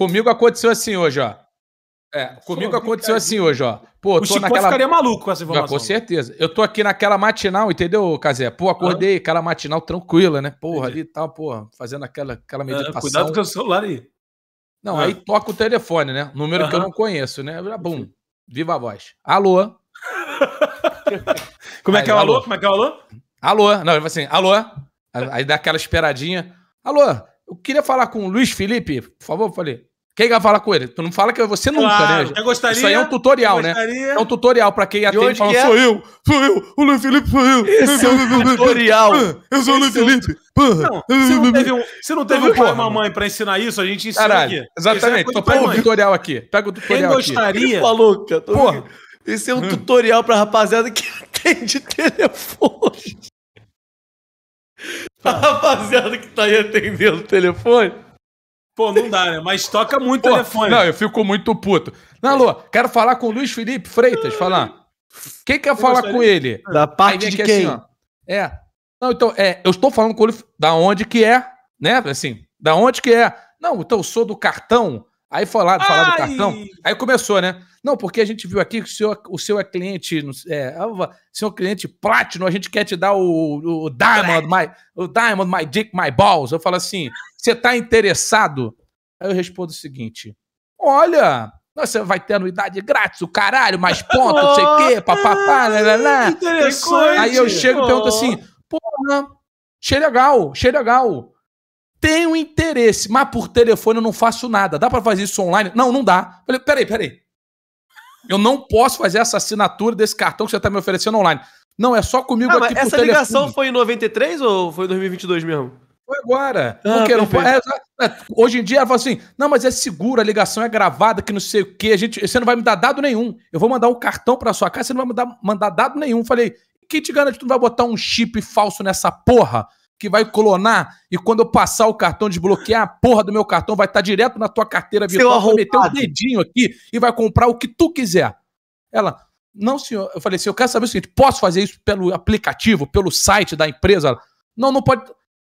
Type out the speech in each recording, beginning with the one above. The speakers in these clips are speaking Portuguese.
Comigo aconteceu assim hoje, ó. É, comigo Pô, aconteceu assim hoje, ó. Pô, o tô Chico naquela... ficaria maluco com essa informação. Não, com certeza. Eu tô aqui naquela matinal, entendeu, Casé? Pô, acordei, ah. aquela matinal tranquila, né? Porra, Entendi. ali e tal, porra, fazendo aquela, aquela é, meditação. Ah, cuidado com o celular aí. Não, ah. aí toca o telefone, né? Número Aham. que eu não conheço, né? Bum, viva a voz. Alô? Como é que é o alô? alô? Como é que é o alô? Alô? Não, ele fala assim, alô? Aí dá aquela esperadinha. Alô, eu queria falar com o Luiz Felipe, por favor. Eu falei, quem vai falar com ele? Tu não fala que é você nunca, né, claro, né? Eu gostaria, Isso aí é um tutorial, né? É um tutorial pra quem atende e fala, é? sou eu, sou eu, o Luiz Felipe sou eu. Esse é um então, tutorial. Ah, eu sou o Luiz é Felipe. Você ah, não teve um, se não teve então, um pai e mamãe pra ensinar isso, a gente ensina Caralho, aqui. É exatamente. Então pega o tutorial aqui. Pega o tutorial Quem gostaria... Aqui. Falou, cara, Porra. Esse é um hum. tutorial pra rapaziada que atende telefone. Ah. Tá. A rapaziada que tá aí atendendo o telefone Pô, não dá, né? Mas toca muito Pô, telefone. Não, eu fico muito puto. Não, Alô, quero falar com o Luiz Felipe Freitas, falar. Quem quer eu falar com ele? Da parte de assim, quem? Assim, é. Não, então, é, eu estou falando com ele da onde que é, né? Assim, da onde que é? Não, então eu sou do cartão Aí lá falar do cartão, aí começou, né? Não, porque a gente viu aqui que o seu, o seu é cliente, é, ah, seu cliente Platinum, a gente quer te dar o, o Diamond, my, o Diamond, my dick, my balls. Eu falo assim, você tá interessado? Aí eu respondo o seguinte, olha, você vai ter anuidade grátis, o caralho, mais ponta, não sei o quê, papapá, lá, lá, Aí eu chego e pergunto assim, porra, achei legal, achei legal. Tenho interesse, mas por telefone eu não faço nada. Dá para fazer isso online? Não, não dá. Falei, peraí, peraí. Eu não posso fazer essa assinatura desse cartão que você tá me oferecendo online. Não, é só comigo ah, aqui mas por essa telefone. ligação foi em 93 ou foi em 2022 mesmo? Foi agora. Ah, porque não, é, é, é, hoje em dia ela fala assim: não, mas é seguro, a ligação é gravada, que não sei o quê. A gente, você não vai me dar dado nenhum. Eu vou mandar um cartão para sua casa, você não vai dar mandar dado nenhum. Falei, quem te garante que tu não vai botar um chip falso nessa porra? que vai clonar e quando eu passar o cartão, desbloquear, a porra do meu cartão vai estar tá direto na tua carteira virtual, vai meter o um dedinho aqui e vai comprar o que tu quiser. Ela, não, senhor. Eu falei assim, eu quero saber o seguinte, posso fazer isso pelo aplicativo, pelo site da empresa? Ela, não, não pode.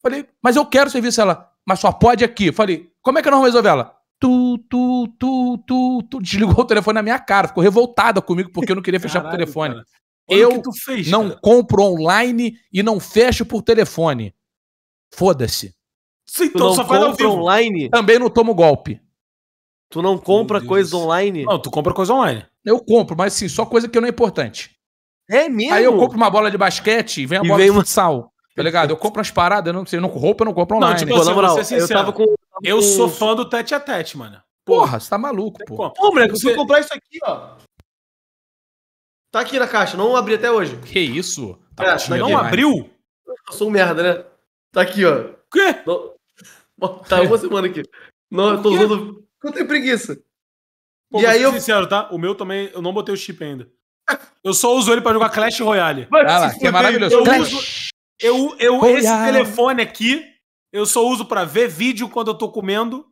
falei, mas eu quero serviço. Ela, mas só pode aqui. falei, como é que eu não resolver? Ela, tu, tu, tu, tu, tu. Desligou o telefone na minha cara, ficou revoltada comigo porque eu não queria fechar o por telefone. Eu fez, não cara. compro online e não fecho por telefone. Foda-se. Então, só faz ao online? Também não tomo golpe. Tu não compra coisa online? Não, tu compra coisa online. Eu compro, mas sim, só coisa que não é importante. É mesmo? Aí eu compro uma bola de basquete e vem a bola vem de uma... Tá ligado? Eu compro as paradas, eu não sei, não, roupa eu não compro online. Não, tipo, assim, moral, eu tava com. Eu sou fã do tete a tete, mano. Porra, porra você tá maluco, pô. Pô, moleque, você... se eu comprar isso aqui, ó. Tá aqui na caixa, não abri até hoje. Que isso? Tá é, não tá abriu? Eu sou um merda, né? Tá aqui, ó. Quê? No... Tá uma semana aqui. Não, eu tô usando. Eu tenho preguiça. Pô, e aí eu. sincero, tá? O meu também, eu não botei o chip ainda. Eu só uso ele pra jogar Clash Royale. Mas, ah lá, que é maravilhoso. Eu Clash. uso. Eu, eu, esse telefone aqui, eu só uso pra ver vídeo quando eu tô comendo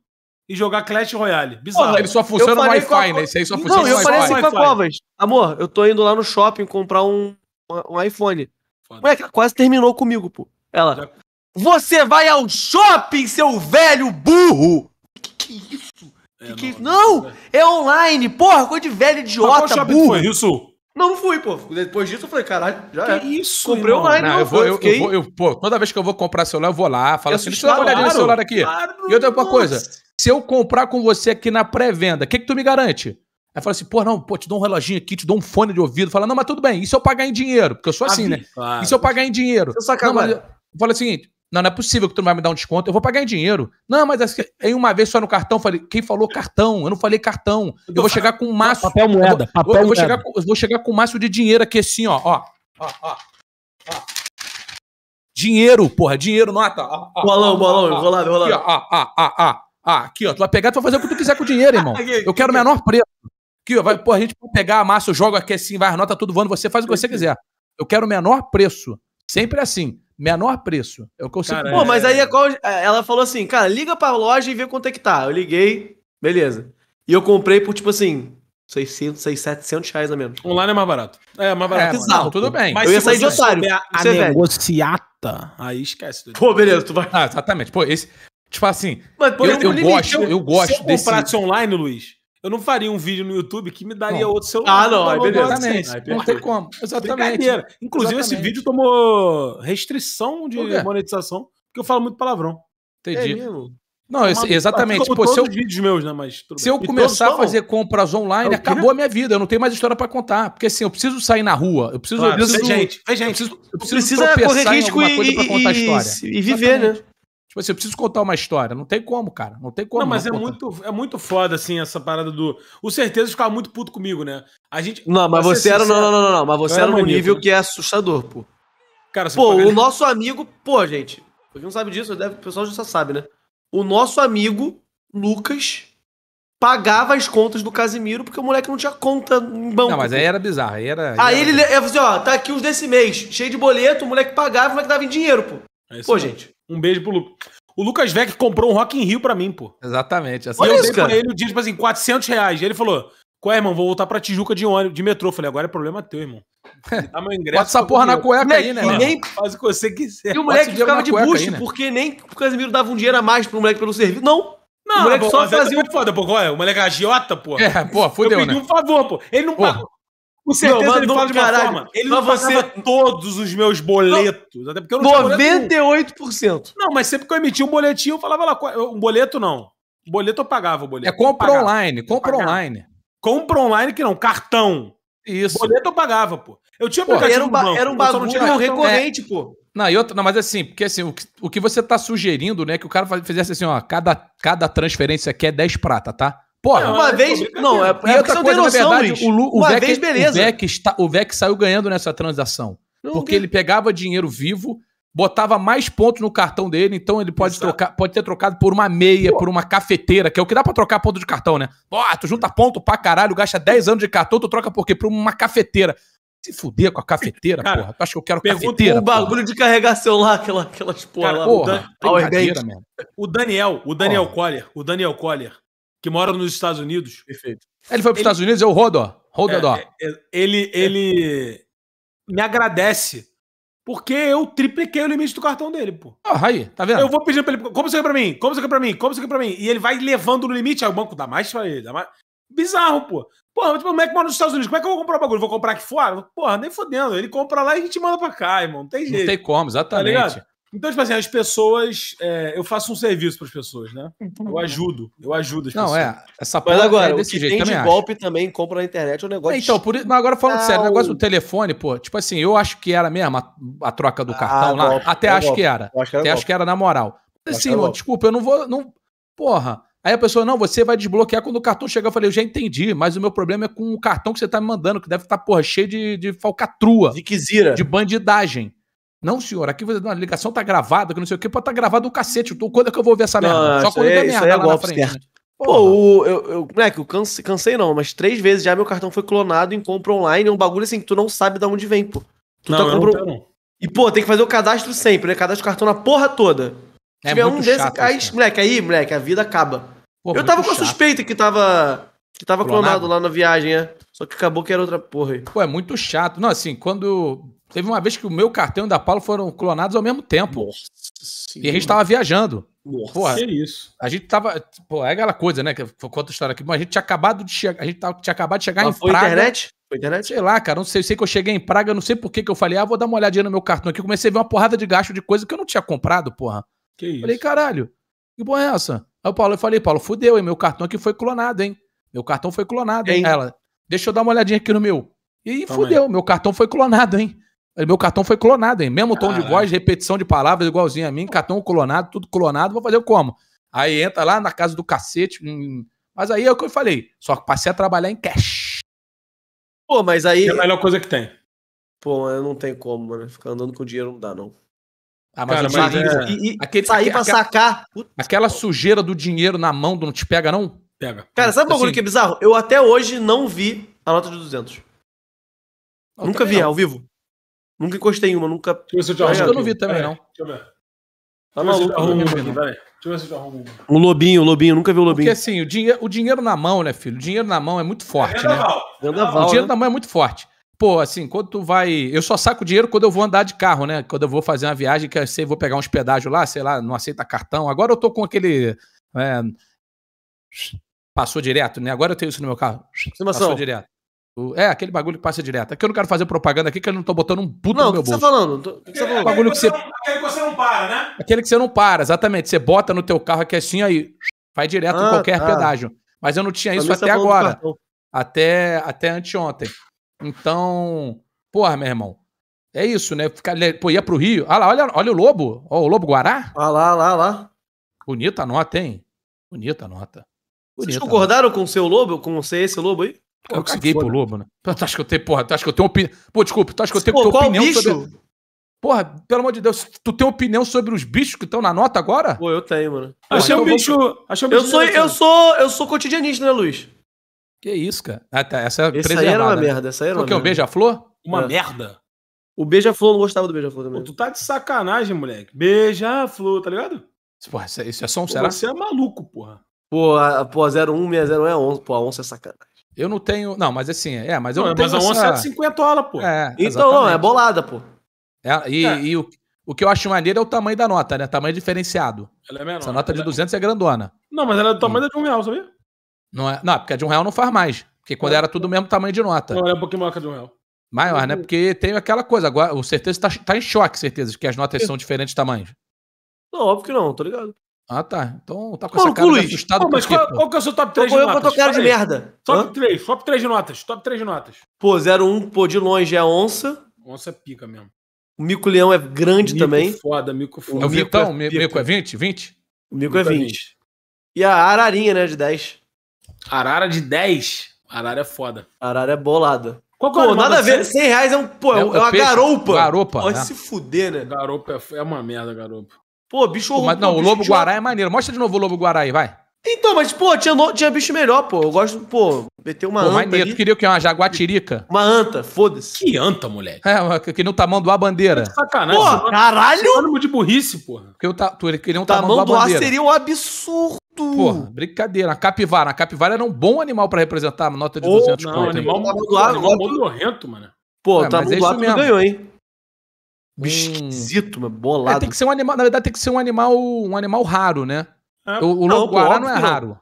e jogar Clash Royale. Bizarro. Porra, ele só funciona no Wi-Fi, a... né? Isso aí só funciona não, no Wi-Fi. Não, eu falei assim com a Covas. Amor, eu tô indo lá no shopping comprar um, um iPhone. Foda. Moleque, quase terminou comigo, pô. Ela. Já... Você vai ao shopping, seu velho burro! Que que é isso? É, que é isso? Não, é online, porra, coisa de velho idiota, qual burro. Foi isso? Não, não fui, pô. Depois disso eu falei, caralho, já que é. isso? Comprei irmão. online, não, não eu, vou, eu, fiquei... eu, vou, eu, pô, toda vez que eu vou comprar celular, eu vou lá, falo é assim, deixa eu dar uma olhadinha no celular aqui. Claro, e outra nossa. coisa, se eu comprar com você aqui na pré-venda, o que que tu me garante? Aí fala assim, pô, não, pô, te dou um reloginho aqui, te dou um fone de ouvido. Fala, não, mas tudo bem, e se eu pagar em dinheiro? Porque eu sou assim, ah, né? Claro. E se eu pagar em dinheiro? Eu sacar, não, mas... Fala o seguinte, não, não é possível que tu não vai me dar um desconto. Eu vou pagar em dinheiro. Não, mas é em uma vez só no cartão, falei, quem falou cartão? Eu não falei cartão. Eu vou chegar com um maço. Papel moeda, eu vou, papel eu vou moeda. Chegar com, eu vou chegar com um maço de dinheiro aqui assim, ó. Ó, ó, ó. Dinheiro, porra, dinheiro, nota. Ó, ó, bolão, bolão, ó, ó, vou lá, vou lá. Aqui, ó, ó, ó, ó, ó, Aqui, ó. Tu vai pegar, tu vai fazer o que tu quiser com o dinheiro, irmão. Eu quero o menor preço. Aqui, ó, vai, porra, a gente vai pegar a massa, eu jogo aqui assim, vai, anota tudo voando, você faz o que você quiser. Eu quero o menor preço. Sempre assim menor preço. É o que eu sempre. Pô, mas é. aí é é, ela falou assim, cara, liga pra loja e vê quanto é que tá. Eu liguei, beleza. E eu comprei por, tipo assim, 600, 600 700 reais a menos. Online é mais barato. É, mais barato. É, Exato. tudo bem. Mas eu ia sair de otário. A, a negociata, aí esquece. Tudo. Pô, beleza, tu vai. Ah, exatamente. Pô, esse... Tipo assim, Mas, eu, eu, eu, gosto, né? eu, gosto se eu comprasse online, Luiz, eu não faria um vídeo no YouTube que me daria outro celular. Ah, não, é beleza. Exatamente. Não tem como. Exatamente. Inclusive, Exatamente. esse vídeo tomou restrição de monetização, porque eu falo muito palavrão. Entendi. É não, exatamente. Pô, se eu, vídeos meus, né? Mas se eu começar a fazer compras online, é acabou a minha vida. Eu não tenho mais história para contar. Porque assim, eu preciso sair na rua. Eu preciso. Claro, eu preciso gente, gente. Eu preciso, eu preciso precisa correr risco e, e, e, viver, né? exatamente. né? Tipo assim, eu preciso contar uma história. Não tem como, cara. Não tem como. Não, mas não é, muito, é muito foda, assim, essa parada do. O certeza ficava muito puto comigo, né? A gente. Não, mas você era. Sincero, não, não, não, não, Mas você era, era num nível né? que é assustador, pô. Cara, pô, o nosso amigo. Pô, gente. Pra quem não sabe disso, deve, o pessoal já sabe, né? O nosso amigo, Lucas, pagava as contas do Casimiro porque o moleque não tinha conta em banco. Não, mas aí era bizarro. Aí, era, aí, era... ele. ia fazer, assim, ó, tá aqui os desse mês, cheio de boleto, o moleque pagava, o moleque dava em dinheiro, pô. É pô, mesmo. gente. Um beijo pro Lucas. O Lucas Vec comprou um Rock in Rio pra mim, pô. Exatamente. Assim, eu dei pra ele o um dia, tipo assim, 400 reais. E ele falou, qual é, irmão? Vou voltar pra Tijuca de ônibus, de metrô. Eu falei, agora é problema teu, irmão. Dá meu ingresso. Bota essa porra na cueca aí, né? E nem... Faz o que você quiser. E o moleque ficava de bucho, aí, né? porque nem o Casimiro dava um dinheiro a mais pro moleque pelo serviço. Não, não, o moleque pô, só é fazia. Foi foda, pô. Olha, é? o moleque é agiota, pô. É, pô, fudeu, Eu pedi né? um favor, pô. Ele não pagou. Com certeza não, ele fala de uma caralho, forma. Ele não você... todos os meus boletos. Não, até porque eu não 98%. Não, mas sempre que eu emitia um boletinho, eu falava lá. É? Um boleto não. Um boleto eu pagava o boleto. É compra online. Compra online. Compra online que não. Cartão. Isso. Boleto eu pagava, pô. Eu tinha aplicativo pô, era um, banco, era um bagulho recorrente, é. pô. Não, eu, não, mas assim, porque assim, o que, o que você tá sugerindo, né, que o cara fizesse assim, ó, cada, cada transferência aqui é 10 prata, tá? Porra, uma vez. Não, é, é outra coisa, noção, na verdade, uma vez, beleza. O Vec, está, o saiu ganhando nessa transação. porque ele pegava dinheiro vivo, botava mais pontos no cartão dele, então ele pode, trocar, pode ter trocado por uma meia, Pô. por uma cafeteira, que é o que dá pra trocar ponto de cartão, né? Pô, tu junta ponto pra caralho, gasta 10 anos de cartão, tu troca por quê? Por uma cafeteira. Se fuder com a cafeteira, Cara, porra. Tu acha que eu quero cafeteira? o bagulho de carregar celular, aquela, aquelas porra, Cara, porra O, Dan... o Daniel, o Daniel porra. Collier, o Daniel Collier, que mora nos Estados Unidos. Perfeito. Ele foi para os Estados Unidos, eu rodo, rodo. É, é, ele, ele me agradece porque eu tripliquei o limite do cartão dele, pô. Ah, aí, tá vendo? Eu vou pedindo para ele, como você quer é para mim? Como você quer é para mim? Como você quer para mim? E ele vai levando no limite, aí o banco dá mais para ele, dá mais. Bizarro, pô. Pô, tipo, é que mora nos Estados Unidos, como é que eu vou comprar o bagulho? Vou comprar aqui fora? Porra, nem fodendo. Ele compra lá e a gente manda pra cá, irmão. Não tem jeito. Não tem como, tá exatamente. Tá então, tipo assim, as pessoas. É, eu faço um serviço para as pessoas, né? Eu uhum. ajudo. Eu ajudo as não, pessoas. Não, é. Essa Mas é agora, é desse o que jeito, tem também de golpe também compra na internet é um negócio. É, então, por, mas agora falando sério, o tá negócio do telefone, pô. Tipo assim, eu acho que era mesmo a, a troca do ah, cartão ah, lá. Golpe, até acho que era. Acho que era até golpe. acho que era na moral. Assim, mano, desculpa, eu não vou. Não, porra. Aí a pessoa, não, você vai desbloquear quando o cartão chegar. Eu falei, eu já entendi, mas o meu problema é com o cartão que você tá me mandando, que deve estar, tá, porra, cheio de, de falcatrua. De quizira. De bandidagem. Não, senhor, aqui você, não, a ligação tá gravada, que não sei o quê, pode tá gravado o cacete. Quando é que eu vou ver essa merda? Só quando é, der merda é lá na frente. Né? Pô, o, eu, eu, moleque, eu cansei, cansei não, mas três vezes já meu cartão foi clonado em compra online, é um bagulho assim que tu não sabe de onde vem, pô. Tu não, tá não, não. E, pô, tem que fazer o cadastro sempre, né? Cadastro cartão na porra toda. É Se tiver um desses, aí, né? moleque, aí, moleque, a vida acaba. Pô, eu tava com chato. a suspeita que tava que tava clonado? clonado lá na viagem, é. Só que acabou que era outra porra aí. Pô, é muito chato. Não, assim, quando Teve uma vez que o meu cartão e o da Paulo foram clonados ao mesmo tempo. Nossa e a gente tava viajando. Nossa, Porra, que isso? A gente tava. Pô, é aquela coisa, né? Que eu conto a história aqui, mas a gente tinha acabado de chegar. A gente tava, tinha acabado de chegar mas em foi Praga. internet? Foi internet? Sei lá, cara. Não sei, sei que eu cheguei em Praga, não sei por que, que eu falei, ah, vou dar uma olhadinha no meu cartão aqui. Comecei a ver uma porrada de gasto de coisa que eu não tinha comprado, porra. Que isso? Falei, caralho, que porra é essa? Aí o Paulo, eu falei, Paulo, fudeu, hein? Meu cartão aqui foi clonado, hein? Meu cartão foi clonado, hein? hein? Ela, deixa eu dar uma olhadinha aqui no meu. E fudeu, meu cartão foi clonado, hein? Meu cartão foi clonado, hein? Mesmo tom de voz, repetição de palavras, igualzinho a mim, cartão clonado, tudo clonado, vou fazer como? Aí entra lá na casa do cacete. Hum, hum. mas aí é o que eu falei, só passei a trabalhar em cash. Pô, mas aí. É a melhor coisa que tem. Pô, não tem como, mano. Ficar andando com dinheiro não dá, não. Ah, mas, Cara, mas é... e, e, aquele, sair pra aquela, sacar. aquela sujeira do dinheiro na mão não te pega, não? Pega. Cara, sabe o assim, bagulho que é bizarro? Eu até hoje não vi a nota de 200. Nunca vi, não. ao vivo. Nunca encostei em uma, nunca. Deixa eu ver se eu te tá arrumo. Acho que eu não vi também, não. Deixa eu ver. Tá maluco, um lobinho, um lobinho, nunca vi o um lobinho. Porque assim, o, dinhe o dinheiro na mão, né, filho? O dinheiro na mão é muito forte, é né? Vendaval, o dinheiro né? na mão é muito forte. Pô, assim, quando tu vai. Eu só saco dinheiro quando eu vou andar de carro, né? Quando eu vou fazer uma viagem, que eu sei, vou pegar um pedágio lá, sei lá, não aceita cartão. Agora eu tô com aquele. É... Passou direto, né? Agora eu tenho isso no meu carro. Passou direto. É, aquele bagulho que passa direto. É que eu não quero fazer propaganda aqui, que eu não tô botando um puto não, no meu tá bolso. Não, tá falando? Tô, aquele, tá é, falando? Bagulho que você, não, aquele que você não para, né? Aquele que você não para, exatamente. Você bota no teu carro aqui assim, aí vai direto ah, em qualquer tá. pedágio. Mas eu não tinha isso até agora. Até, até anteontem. Então, porra, meu irmão. É isso, né? Ficar, pô, ia pro Rio. Ah lá, olha, olha o lobo. Ó, o lobo Guará. Ah lá, lá, lá. Bonita nota, hein? Bonita nota. Bonita Vocês concordaram nota. com o seu lobo? Com você, esse lobo aí? Pô, eu é que gay pro né? lobo, né? Tu acha que eu tenho, porra, tu acha que eu tenho opinião. Pô, desculpa, tu acha que eu tenho, Pô, opinião bicho? sobre. Porra, pelo amor de Deus, tu tem opinião sobre os bichos que estão na nota agora? Pô, eu tenho, mano. Porra, achei, então um bicho, vou... achei um bicho. Eu sou, eu sou, eu sou cotidianista, né, Luiz? Que isso, cara? Ah, tá, essa é essa aí era uma né? merda, essa aí era uma que é um beija-flor? Uma é. merda. O beija-flor, não gostava do beija-flor também. Pô, tu tá de sacanagem, moleque. Beija-flor, tá ligado? Porra, isso é, só um será? Você é maluco, porra. Pô, a, pô, 01, é 11. Pô, a 11 é sacanagem. Eu não tenho. Não, mas assim, é, mas eu não, não tenho. Mas a onça essa... pô. É, então, não, é bolada, pô. É, e, é. e o, o que eu acho maneiro é o tamanho da nota, né? Tamanho diferenciado. Ela é menor. Essa nota de 200 é, é... grandona. Não, mas ela é do tamanho e... da de um real, sabia? Não, é... não, é porque a de um real não faz mais. Porque quando é. era tudo o mesmo tamanho de nota. Não, é um pouquinho maior que a de um real. Maior, né? Porque tem aquela coisa. Agora, o certeza tá, tá em choque, certeza, que as notas são diferentes tamanhos. Não, óbvio que não, tô ligado. Ah, tá. Então tá com Mano, essa cara Luiz, assustado. Pô, mas quê, é qual, qual, que é o seu top 3 pô, então, de eu notas? Eu tô cara de merda. Top Hã? 3, top 3 de notas, top 3 de notas. Pô, 01, pô, de longe é onça. Onça é pica mesmo. O Mico Leão é grande mico também. foda, Mico foda. É então, o é Vitão? Mico, é mico é 20? 20? O Mico, mico é 20. 20. E a Ararinha, né, de 10. Arara de 10? Arara é foda. Arara é bolada. Qual que é o pô, nada a ver. 100 reais é, um, pô, é, é, é uma peixe, garoupa. Garopa. Pode né? se fuder, né? Garopa é, é uma merda, garopa. Pô, bicho horroroso. Mas não, o Lobo Guará é maneiro. Mostra de novo o Lobo Guará aí, vai. Então, mas, pô, tinha, no... tinha bicho melhor, pô. Eu gosto, pô, meter uma pô, anta. Maneiro. Ali. Tu queria o quê? Uma jaguatirica? Uma anta, foda-se. Que anta, moleque? É, que no tamanho tá do a bandeira. Que tá sacanagem. Pô, caralho! Sinônimo de burrice, pô. Porque ta... tu queria um tá tamanho, do a bandeira. seria um absurdo. Pô, brincadeira. A capivara. A capivara era um bom animal pra representar uma nota de oh, 200 não, conto. Animal, animal, animal, animal, animal, mano. Pô, é, animal, animal, animal, animal, animal, animal, animal, Bicho hum. esquisito, bolado. É, tem que ser um animal, na verdade tem que ser um animal, um animal raro, né? É, o o não, guará não é raro.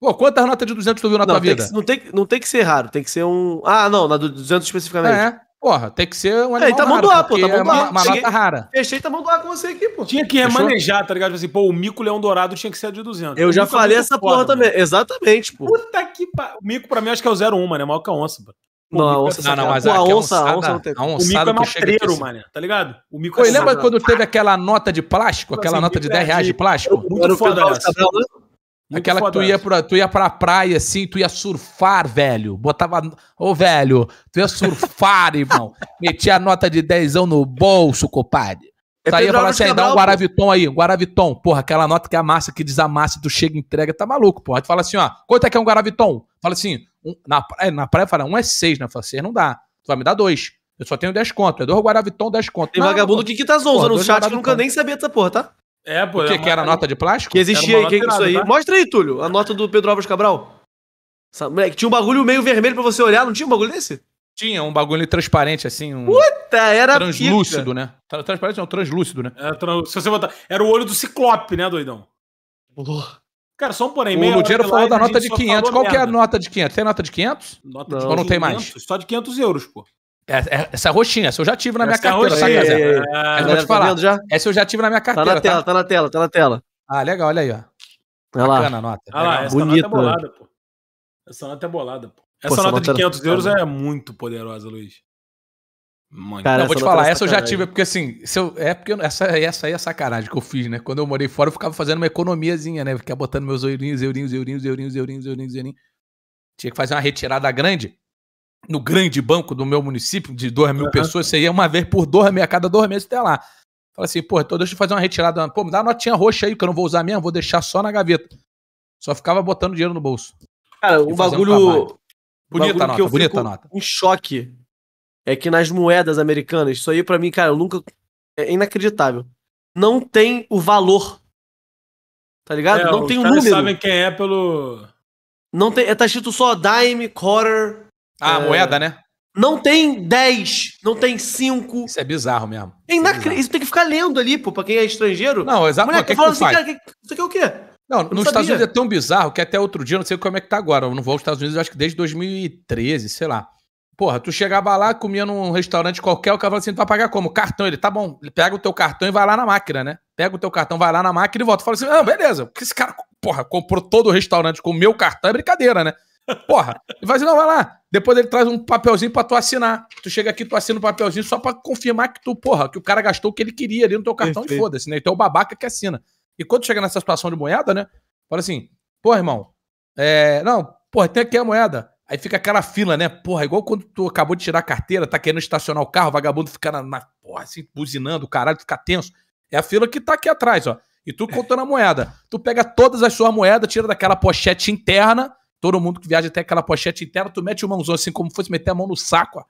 Pô, quantas notas de 200 tu viu na não, tua vida? Que, não, tem, não tem que ser raro, tem que ser um... Ah, não, na do 200 especificamente. É, porra, tem que ser um é, tá animal é, tá raro. Doar, pô, tá é uma, uma Cheguei, nota rara. Fechei, tá bom doar com você aqui, pô. Tinha que remanejar, tá ligado? Tipo assim, pô, o mico leão dourado tinha que ser a de 200. Eu já é falei essa porra também. Exatamente, pô. Puta que pariu. O mico pra mim acho que é o 01, né? Maior que a onça, pô. Não, a onça não, não, mas a, onça, a onça, não tem. A onça, o mico é maltreiro, assim. mano, tá ligado? O mico é lembra quando teve aquela nota de plástico, aquela assim, nota de 10 é reais de plástico? Muito foda, né? Muito Aquela que tu ia, pra, tu ia pra praia, assim, tu ia surfar, velho. Botava. Ô, velho, tu ia surfar, irmão. Metia a nota de dezão no bolso, compadre. É Saía e assim, aí, dá um Guaraviton aí, um Guaraviton. Porra, aquela nota que amassa, que desamassa, tu chega, entrega, tá maluco, porra. Aí tu fala assim, ó, quanto é que é um Guaraviton? Fala assim, um, na, praia, é, na praia fala, um é seis, né? Fala, seis não dá. Tu vai me dar dois. Eu só tenho dez conto. É dois Guaraviton, dez conto. Tem não, vagabundo que, que tá zoando no chat que nunca nem sabia dessa porra, tá? É, pô. O que, é que era nota de plástico? Que existia é aí, que isso aí. Tá? Mostra aí, Túlio, a nota do Pedro Álvares Cabral. Essa, moleque, tinha um bagulho meio vermelho pra você olhar, não tinha um bagulho desse? Tinha um bagulho transparente, assim. Um Puta, era Translúcido, pica. né? Transparente não, translúcido, né? É, se você botar... Era o olho do ciclope, né, doidão? Uh. Cara, só um porém. O Ludiero falou live, da nota de 500. Qual que é a nota de 500? Tem nota de 500? Nota não, de Ou não tem mais? Só de 500 euros, pô. É, é, essa roxinha, essa eu já tive na minha essa carteira. Tá, roxinha, essa é, é, é, falar. essa eu já tive na minha tá carteira. Tá na tela, tá? tá na tela, tá na tela. Ah, legal, olha aí, ó. Olha Bacana lá. a nota. Ah, lá, essa nota é bolada, pô. Essa nota é bolada, pô. Essa nota de 500 euros é muito poderosa, Luiz. Mano, cara, não, vou te falar, é essa eu já tive, porque assim, eu, é porque eu, essa, essa aí é sacanagem que eu fiz, né? Quando eu morei fora, eu ficava fazendo uma economiazinha, né? Ficava botando meus eurinhos, eurinhos, eurinhos, eurinhos, eurinhos, eurinhos, eurinhos. Tinha que fazer uma retirada grande no grande banco do meu município, de 2 mil uhum. pessoas, você ia uma vez por dois meses, a cada dois meses até lá. Fala assim, pô, então deixa eu fazer uma retirada. Pô, me dá uma notinha roxa aí, que eu não vou usar mesmo, vou deixar só na gaveta. Só ficava botando dinheiro no bolso. Cara, o bagulho. Bonita nota, eu bonita nota. Em choque é que nas moedas americanas, isso aí para mim, cara, eu nunca. É inacreditável. Não tem o valor. Tá ligado? É, não tem o número. sabem quem é pelo. Não tem. É, tá escrito só dime, quarter. Ah, é... moeda, né? Não tem 10, não tem 5. Isso é bizarro mesmo. É isso, é bizarro. isso tem que ficar lendo ali, pô, pra quem é estrangeiro. Não, exato. Moleque, que tá assim, faz? cara, que... isso aqui é o quê? Não, não nos sabia. Estados Unidos é tão bizarro que até outro dia, não sei como é que tá agora, eu não vou aos Estados Unidos acho que desde 2013, sei lá. Porra, tu chegava lá, comia num restaurante qualquer, o cara falava assim, tu vai pagar como? Cartão. Ele, tá bom, ele pega o teu cartão e vai lá na máquina, né? Pega o teu cartão, vai lá na máquina e volta. Fala assim, ah, beleza, porque esse cara, porra, comprou todo o restaurante com o meu cartão, é brincadeira, né? Porra, E vai assim, não, vai lá. Depois ele traz um papelzinho pra tu assinar. Tu chega aqui, tu assina um papelzinho só pra confirmar que tu, porra, que o cara gastou o que ele queria ali no teu cartão Perfeito. e foda-se, né? Então é o babaca que assina. E quando chega nessa situação de moeda, né? Fala assim, pô, irmão, é, não, porra, tem aqui a moeda. Aí fica aquela fila, né? Porra, igual quando tu acabou de tirar a carteira, tá querendo estacionar o carro, o vagabundo fica na, na porra, assim, buzinando, o caralho, fica tenso. É a fila que tá aqui atrás, ó. E tu contando a moeda. Tu pega todas as suas moedas, tira daquela pochete interna, todo mundo que viaja até aquela pochete interna, tu mete o mãozão assim, como fosse meter a mão no saco, ó.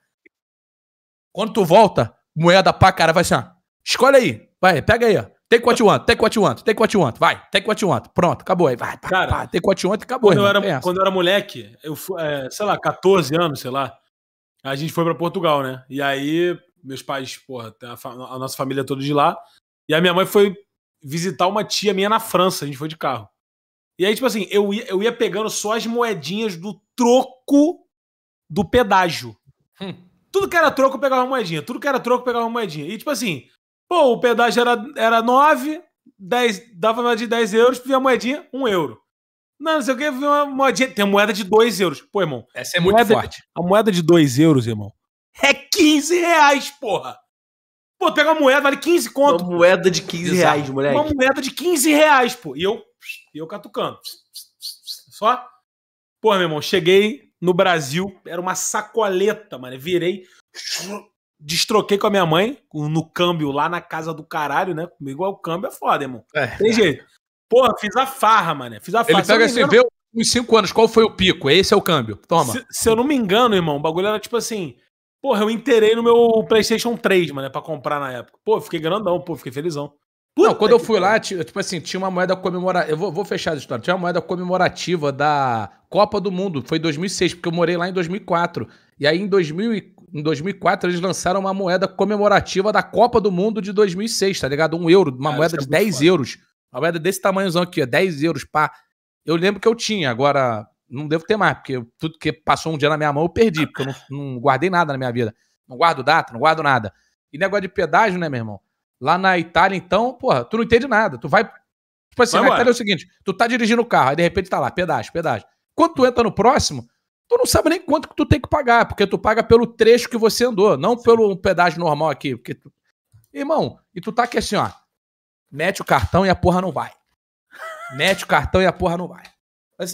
Quando tu volta, moeda pra cara, vai assim, ó. Escolhe aí, vai, pega aí, ó. Take what you want, take what you want, take what you want, vai, take what you want, pronto, acabou aí, vai, pá, cara, pá, take what you want, acabou. Quando, irmão, eu, era, quando eu era moleque, eu é, sei lá, 14 anos, sei lá, a gente foi para Portugal, né? E aí, meus pais, porra, a, a nossa família toda de lá, e a minha mãe foi visitar uma tia minha na França, a gente foi de carro. E aí, tipo assim, eu ia, eu ia pegando só as moedinhas do troco do pedágio. Hum. Tudo que era troco, eu pegava uma moedinha. Tudo que era troco, eu pegava uma moedinha. E, tipo assim, Pô, o pedágio era, era 9, 10, dava uma de 10 euros, via moedinha, 1 euro. Não, não sei o que, vi uma moedinha. Tem moeda de 2 euros. Pô, irmão. Essa é muito forte. A moeda de 2 euros, irmão, é 15 reais, porra. Pô, pega uma moeda, vale 15 conto. Uma moeda de 15 Exato. reais, moleque. Uma moeda de 15 reais, pô. E eu, e eu catucando. Só. Pô, meu irmão, cheguei no Brasil, era uma sacoleta, mano. Virei destroquei com a minha mãe no câmbio lá na casa do caralho, né? Comigo é o câmbio é foda, irmão. É. Tem é. jeito. Porra, fiz a farra, mano. Fiz a farra. Ele pega assim, vê uns 5 anos, qual foi o pico? Esse é o câmbio. Toma. Se, se, eu não me engano, irmão, o bagulho era tipo assim. Porra, eu inteirei no meu PlayStation 3, mano, pra comprar na época. Pô, fiquei grandão, pô, fiquei felizão. Puta não, quando eu fui cara. lá, tipo assim, tinha uma moeda comemorativa. Eu vou, vou, fechar a história. Tinha uma moeda comemorativa da Copa do Mundo. Foi em 2006, porque eu morei lá em 2004. E aí, em 2004 em 2004, eles lançaram uma moeda comemorativa da Copa do Mundo de 2006, tá ligado? Um euro, uma ah, moeda é de é 10 foda. euros. Uma moeda desse tamanhozão aqui, 10 euros, pá. Eu lembro que eu tinha, agora não devo ter mais, porque tudo que passou um dia na minha mão eu perdi, porque eu não, não guardei nada na minha vida. Não guardo data, não guardo nada. E negócio de pedágio, né, meu irmão? Lá na Itália, então, porra, tu não entende nada. Tu vai. Tipo assim, vai na Itália é o seguinte: tu tá dirigindo o carro, aí de repente tá lá, pedágio, pedágio. Quando tu hum. entra no próximo, tu não sabe nem quanto que tu tem que pagar, porque tu paga pelo trecho que você andou, não Sim. pelo pedágio normal aqui. Porque tu... Irmão, e tu tá aqui assim, ó. Mete o cartão e a porra não vai. Mete o cartão e a porra não vai.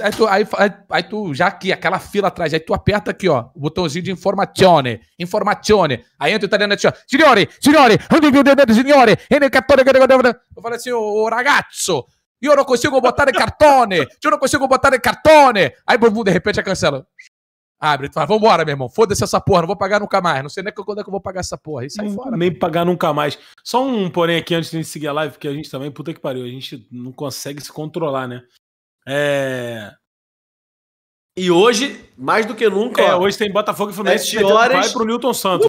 Aí tu, aí, aí, aí tu, já aqui, aquela fila atrás, aí tu aperta aqui, ó, o botãozinho de informazione, informazione. Aí entra o italiano assim, e diz, signore, signore, signore, eu falo assim, ô ragazzo, eu não consigo botar em cartone, eu não consigo botar em cartone. Aí, bum, de repente, a é cancela. Abre, tu fala, vambora, meu irmão, foda-se essa porra, não vou pagar nunca mais, não sei nem quando é que eu vou pagar essa porra, e sai não, fora. Nem cara. pagar nunca mais. Só um porém aqui antes de gente seguir a live, porque a gente também, puta que pariu, a gente não consegue se controlar, né? É... E hoje, mais do que nunca. É, ó, hoje tem Botafogo e Fluminense. Sete horas. Vai pro Nilton Santos.